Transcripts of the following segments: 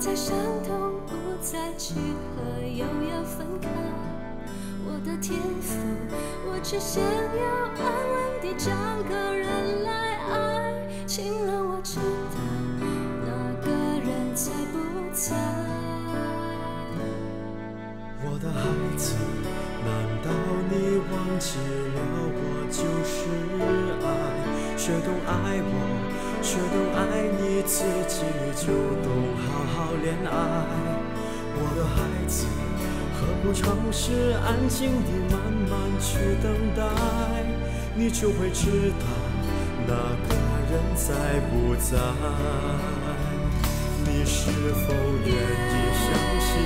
再伤痛，不再聚合，又要分开。我的天赋，我只想要安稳地找个人来爱。请让我知道，那个人在不在？我的孩子，难道你忘记了我就是爱？谁懂爱我？却懂爱你自己，就懂好好恋爱。我的孩子，何不尝试安静地慢慢去等待？你就会知道那个人在不在。你是否愿意相信，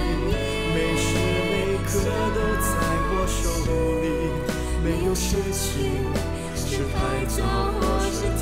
每时每刻都在我手里，没有事情是太早。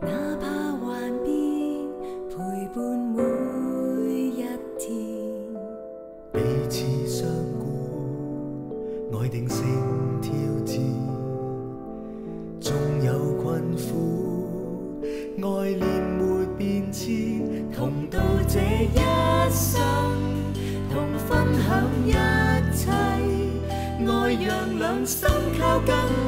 哪怕幻变，陪伴每一天。彼此相顾，爱定胜挑战。纵有困苦，爱恋没变迁。同渡这一生，同分享一切，爱让两心靠近。